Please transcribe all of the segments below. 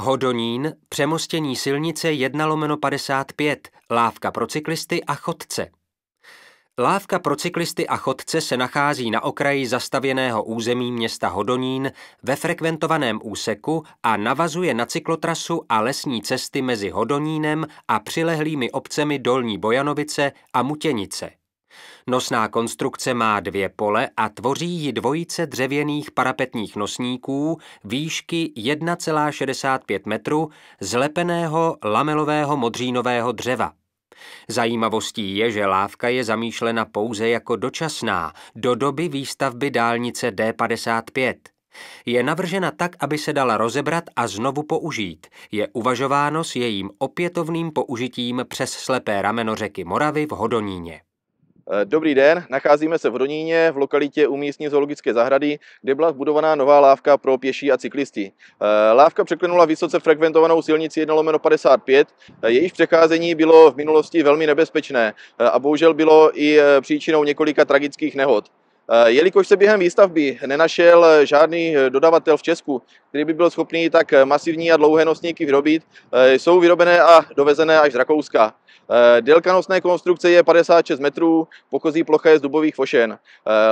Hodonín, přemostění silnice 1 lomeno 55, lávka pro cyklisty a chodce. Lávka pro cyklisty a chodce se nachází na okraji zastavěného území města Hodonín ve frekventovaném úseku a navazuje na cyklotrasu a lesní cesty mezi Hodonínem a přilehlými obcemi Dolní Bojanovice a Mutěnice. Nosná konstrukce má dvě pole a tvoří ji dvojice dřevěných parapetních nosníků výšky 1,65 metru zlepeného lamelového modřínového dřeva. Zajímavostí je, že lávka je zamýšlena pouze jako dočasná do doby výstavby dálnice D55. Je navržena tak, aby se dala rozebrat a znovu použít. Je uvažováno s jejím opětovným použitím přes slepé rameno řeky Moravy v Hodoníně. Eh, dobrý den, nacházíme se v Roníně, v lokalitě u místní zoologické zahrady, kde byla budovaná nová lávka pro pěší a cyklisty. Eh, lávka překlenula vysoce frekventovanou silnici 1 lomeno 55, eh, jejíž přecházení bylo v minulosti velmi nebezpečné a bohužel bylo i příčinou několika tragických nehod. Eh, jelikož se během výstavby nenašel žádný eh, dodavatel v Česku, který by byl schopný tak eh, masivní a dlouhé nosníky vyrobit, jsou vyrobené a dovezené až z Rakouska. Délka nosné konstrukce je 56 metrů, pokozí plocha je z dubových fošen.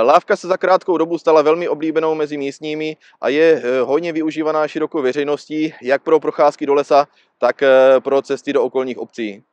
Lávka se za krátkou dobu stala velmi oblíbenou mezi místními a je hodně využívaná širokou veřejností, jak pro procházky do lesa, tak pro cesty do okolních obcí.